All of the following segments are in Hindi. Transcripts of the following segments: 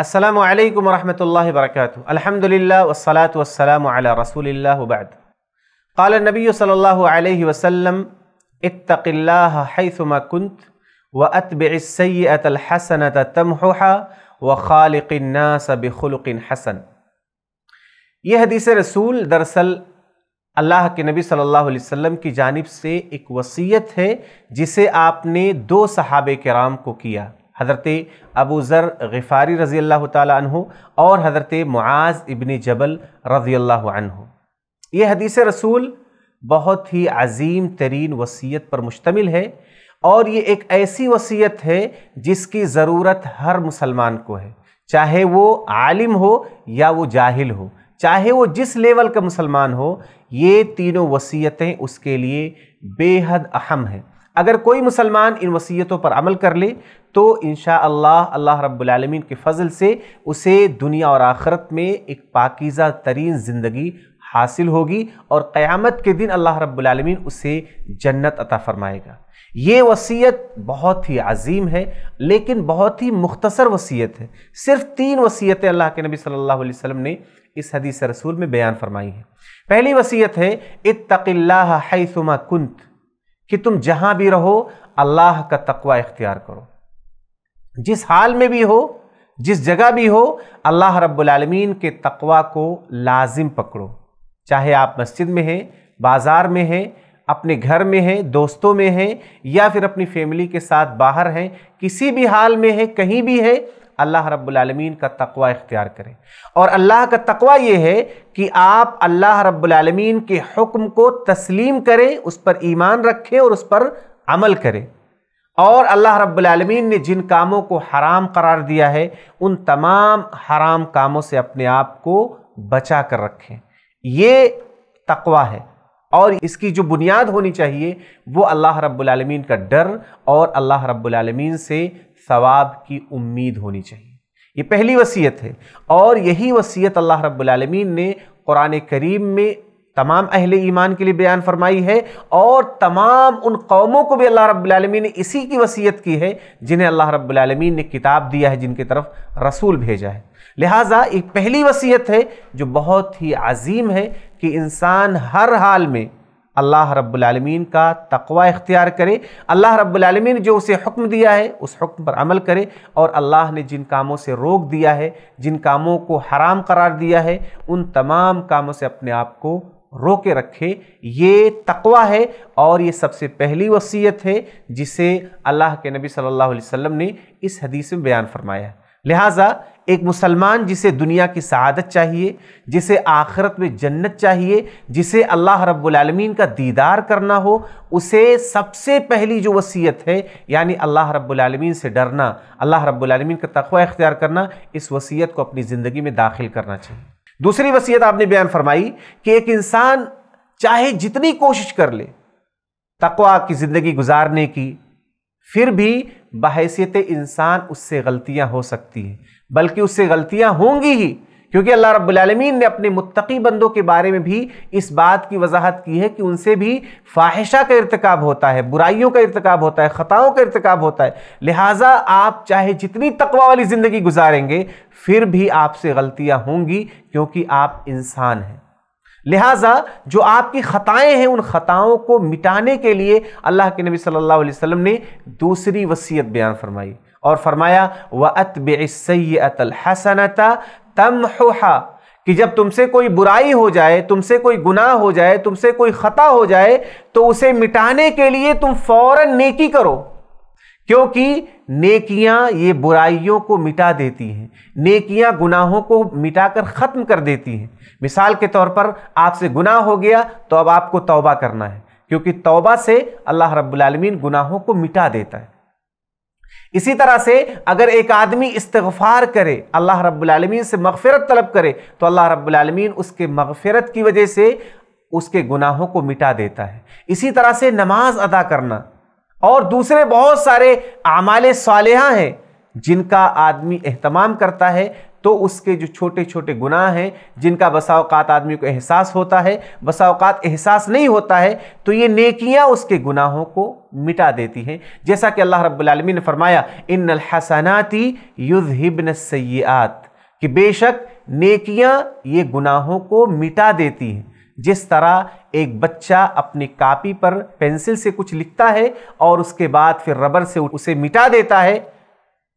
असलकम वरहमल वर्क अलहमदिल्ला वसलात वसलाम रसूल वबद काल नबी सल्ला वसम इतक़ल्लासमा कुंत व अतबसैतलहसन तमहा व ख़ालक़न्नासबिलकिन हसन यह हदीस रसूल दरअसल अल्लाह के नबी सल्लल्लाहु अलैहि वसल्लम की जानब से एक वसीयत है जिसे आपने दो सहाबे कराम को किया हज़रत अबू ज़र गफ़ारी रज़ी अल्लाह तु और हज़रत मुआज़ इबन जबल रज़ी अल्लाह ये हदीस रसूल बहुत ही अजीम तरीन वसीयत पर मुश्तमिल है और ये एक ऐसी वसीयत है जिसकी ज़रूरत हर मुसलमान को है चाहे वो आलिम हो या वो जाहिल हो चाहे वो जिस लेवल का मुसलमान हो ये तीनों वसीयतें उसके लिए बेहद अहम हैं अगर कोई मुसलमान इन वसीयतों पर अमल कर ले तो इन अल्लाह अल्लाह रब्बुलमीन के फ़ज़ल से उसे दुनिया और आखरत में एक पाकिज़ा तरीन ज़िंदगी हासिल होगी और क़यामत के दिन अल्लाह रब्लम उसे जन्नत अता फ़रमाएगा ये वसीयत बहुत ही अजीम है लेकिन बहुत ही मुख्तसर वसीयत है सिर्फ तीन वसीयतें अल्लाह के नबी सल्लल्लाहु अलैहि वसल्लम ने इस हदीस रसूल में बयान फरमाई है पहली वसीयत है इतमा कुंत कि तुम जहां भी रहो अल्लाह का तकवा इख्तियार करो जिस हाल में भी हो जिस जगह भी हो अल्लाह रब्बुलमीन के तकवा को लाजिम पकड़ो चाहे आप मस्जिद में हैं बाज़ार में हैं अपने घर में हैं दोस्तों में हैं या फिर अपनी फैमिली के साथ बाहर हैं किसी भी हाल में है कहीं भी है अल्लाह रब्बुलमीन का तकवा इख्तियार करें और अल्लाह का तकवा यह है कि आप अल्लाह रब्बुलमीन के हुक्म को तस्लीम करें उस पर ईमान रखें और उस पर अमल करें और अल्लाह रब्बुलमीन ने जिन कामों को हराम करार दिया है उन तमाम हराम कामों से अपने आप को बचा कर रखें ये तकवा है और इसकी जो बुनियाद होनी चाहिए वो अल्लाह रब्बुलमीन का डर और अल्लाह रब्बुलमीन से सवाब की उम्मीद होनी चाहिए ये पहली वसीयत है और यही वसीयत अल्लाह रब्बुलमीन ने कुरान करीम में तमाम अहल ईमान के लिए बयान फरमाई है और तमाम उन कौमों को भी अल्लाह रब्बुलमीन ने इसी की वसीयत की है जिन्हें अल्लाह रब्बुलमीन ने किताब दिया है जिनकी तरफ रसूल भेजा है लिहाजा एक पहली वसीयत है जो बहुत ही अजीम है कि इंसान हर हाल में अल्लाह रब्लमीन का तकवा इख्तियार करे अल्लाह रब्लमीन ने जो उसे हुक्म दिया है उस हुक्म पर अमल करे और अल्लाह ने जिन कामों से रोक दिया है जिन कामों को हराम करार दिया है उन तमाम कामों से अपने आप को रोके रखे ये तकवा है और ये सबसे पहली वसीयत है जिसे अल्लाह के नबी सल्लल्लाहु अलैहि वसल्लम ने इस हदीस में बयान फरमाया लिहाजा एक मुसलमान जिसे दुनिया की शहादत चाहिए जिसे आखिरत में जन्नत चाहिए जिसे अल्लाह रब्बुलमीन का दीदार करना हो उसे सबसे पहली जो वसीयत है यानी अल्लाह रब्बुलमीन से डरना अल्लाह रब्बुलमीन का तखवा इख्तियार करना इस वसीयत को अपनी ज़िंदगी में दाखिल करना चाहिए दूसरी वसीयत आपने बयान फरमाई कि एक इंसान चाहे जितनी कोशिश कर ले तकवा की ज़िंदगी गुजारने की फिर भी बहसीत इंसान उससे गलतियाँ हो सकती हैं बल्कि उससे गलतियाँ होंगी ही क्योंकि अल्लाह रब्लमीन ने अपने मुतकी बंदों के बारे में भी इस बात की वजाहत की है कि उनसे भी फाहिशा का इरतकब होता है बुराइयों का इरतकब होता है ख़ताओं का इरतकब होता है लिहाजा आप चाहे जितनी तकवा वाली ज़िंदगी गुजारेंगे फिर भी आपसे गलतियाँ होंगी क्योंकि आप इंसान हैं लिहाजा जो आपकी खताएं हैं उन ख़ताओं को मिटाने के लिए अल्लाह के नबी सल्लल्लाहु अलैहि वसल्लम ने दूसरी वसीयत बयान फरमाई और फरमाया व अतब हसनता तम कि जब तुमसे कोई बुराई हो जाए तुमसे कोई गुनाह हो जाए तुमसे कोई ख़ता हो जाए तो उसे मिटाने के लिए तुम फौरन नेकी करो क्योंकि नेकियां ये बुराइयों को मिटा देती हैं नेकियां गुनाहों को मिटाकर ख़त्म कर देती हैं मिसाल के तौर पर आपसे गुनाह हो गया तो अब आपको तौबा करना है क्योंकि तौबा से अल्लाह रब्बुल गुनाहों को मिटा देता है इसी तरह से अगर एक आदमी इस्तफार करे अल्लाह रब्बुल से मगफ़रत तलब करे तो अल्लाह रब्बुल उसके मगफ़रत की वजह से उसके गुनाहों को मिटा देता है इसी तरह से नमाज अदा करना और दूसरे बहुत सारे आमाल सालहा हैं जिनका आदमी अहतमाम करता है तो उसके जो छोटे छोटे गुनाह हैं जिनका बसाओकात आदमी को एहसास होता है बसाओकात एहसास नहीं होता है तो ये नेकियां उसके गुनाहों को मिटा देती हैं जैसा कि अल्लाह रब्बुल ने फरमाया इन हसनाती हिबन सयात कि बेशक नेकियां ये गुनाहों को मिटा देती हैं जिस तरह एक बच्चा अपनी कापी पर पेंसिल से कुछ लिखता है और उसके बाद फिर रबर से उसे मिटा देता है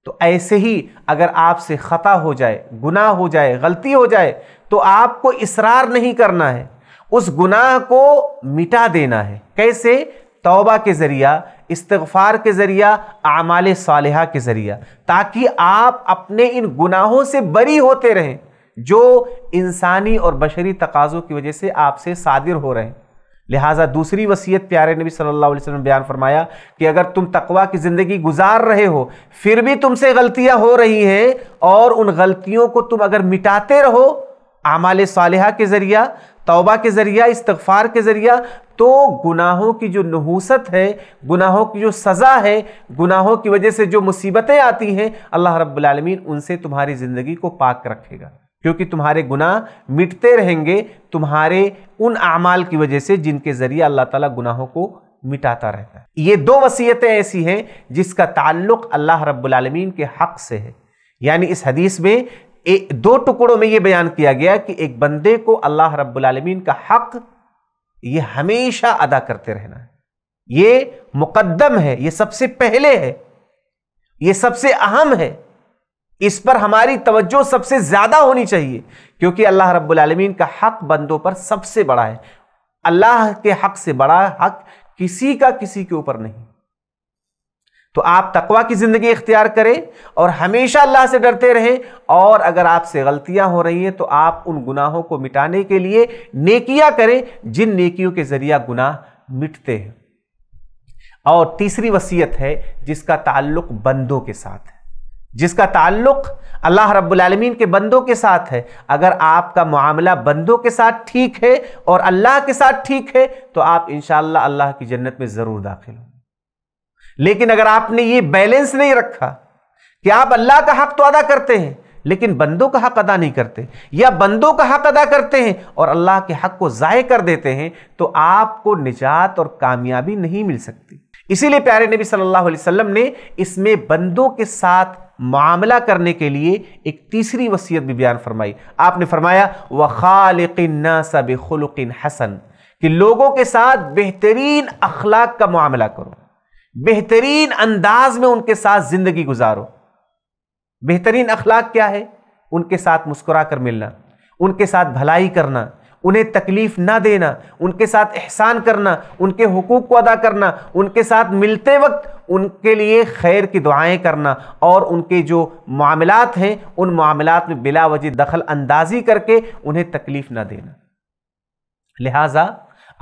तो ऐसे ही अगर आपसे ख़ता हो जाए गुनाह हो जाए गलती हो जाए तो आपको इसरार नहीं करना है उस गुनाह को मिटा देना है कैसे तौबा के ज़रिया इस्तफ़ार के ज़रिया आमाल साल के ज़रिया ताकि आप अपने इन गुनाहों से बरी होते रहें जो इंसानी और बशरी तकाज़ों की वजह से आपसे सादिर हो रहे हैं लिहाजा दूसरी वसीयत प्यारे नबी सल्लल्लाहु अलैहि वसल्लम ने बयान फरमाया कि अगर तुम तकवा की ज़िंदगी गुजार रहे हो फिर भी तुमसे गलतियां हो रही हैं और उन गलतियों को तुम अगर मिटाते रहो आमाल सालहा के ज़रिया तौबा के ज़रिया इस्तफ़ार के ज़रिया तो गुनाहों की जो नहूसत है गुनाहों की जो सज़ा है गुनाहों की वजह से जो मुसीबतें आती हैं अल्लाह रब्बुल रबालमीन उनसे तुम्हारी ज़िंदगी को पाक रखेगा क्योंकि तुम्हारे गुनाह मिटते रहेंगे तुम्हारे उन अमाल की वजह से जिनके ज़रिए अल्लाह ताला गुनाहों को मिटाता रहता है ये दो वसीयतें ऐसी हैं जिसका ताल्लुक अल्लाह रब्बुलमीन के हक से है यानी इस हदीस में एक दो टुकड़ों में ये बयान किया गया कि एक बंदे को अल्लाह रब्बुलमीन का हक ये हमेशा अदा करते रहना है ये मुकदम है ये सबसे पहले है ये सबसे अहम है इस पर हमारी तवज्जो सबसे ज़्यादा होनी चाहिए क्योंकि अल्लाह रब्बुल आलमीन का हक बंदों पर सबसे बड़ा है अल्लाह के हक से बड़ा हक किसी का किसी के ऊपर नहीं तो आप तकवा की ज़िंदगी इख्तियार करें और हमेशा अल्लाह से डरते रहें और अगर आपसे गलतियां हो रही हैं तो आप उन गुनाहों को मिटाने के लिए नेकियां करें जिन नेकियों के जरिए गुनाह मिटते हैं और तीसरी वसीयत है जिसका ताल्लुक बंदों के साथ है जिसका ताल्लुक अल्लाह रब्बुलमीन के बंदों के साथ है अगर आपका मामला बंदों के साथ ठीक है और अल्लाह के साथ ठीक है तो आप इन अल्लाह की जन्नत में ज़रूर दाखिल होंगे लेकिन अगर आपने ये बैलेंस नहीं रखा कि आप अल्लाह का हक तो अदा करते हैं लेकिन बंदों का हक अदा नहीं करते या बंदों का हक अदा करते हैं और अल्लाह के हक को ज़ाय कर देते हैं तो आपको निजात और कामयाबी नहीं मिल सकती इसीलिए प्यारे नबी सल्लल्लाहु अलैहि वसल्लम ने इसमें बंदों के साथ मामला करने के लिए एक तीसरी वसीयत भी बयान फरमाई आपने फरमाया व खालिकिन हसन कि लोगों के साथ बेहतरीन अखलाक का मामला करो बेहतरीन अंदाज में उनके साथ ज़िंदगी गुजारो बेहतरीन अखलाक क्या है उनके साथ मुस्कुरा कर मिलना उनके साथ भलाई करना उन्हें तकलीफ़ ना देना उनके साथ एहसान करना उनके हकूक़ को अदा करना उनके साथ मिलते वक्त उनके लिए खैर की दुआएं करना और उनके जो मामलात हैं उन मामलात में बिला वजह दखल अंदाजी करके उन्हें तकलीफ़ ना देना लिहाजा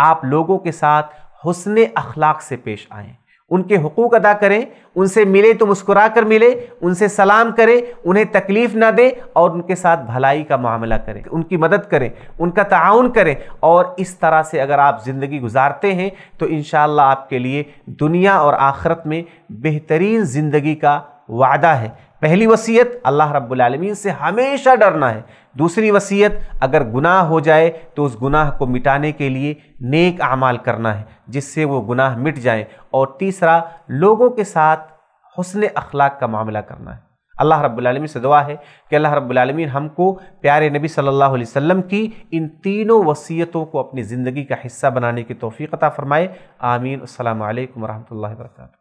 आप लोगों के साथ हुसन अखलाक से पेश आएँ उनके हकूक़ अदा करें उनसे मिले तो मुस्कुरा कर मिले उनसे सलाम करें उन्हें तकलीफ़ ना दें और उनके साथ भलाई का मामला करें उनकी मदद करें उनका ताउन करें और इस तरह से अगर आप ज़िंदगी गुजारते हैं तो इन आपके लिए दुनिया और आखरत में बेहतरीन ज़िंदगी का वादा है पहली वसीयत अल्लाह रब्बुल से हमेशा डरना है दूसरी वसीयत अगर गुनाह हो जाए तो उस गुनाह को मिटाने के लिए नेक अमाल करना है जिससे वो गुनाह मिट जाए और तीसरा लोगों के साथ हसन अखलाक का मामला करना है अल्लाह रब्बुल से दुआ है कि अल्लाह रब्बुल हमको प्यारे नबी सल्लल्लाहु अलैहि वसल्लम की इन तीनों वसीयतों को अपनी ज़िंदगी का हिस्सा बनाने की तोफ़ी अता फ़रमाए आमीन अल्लाम वरहमल वर्का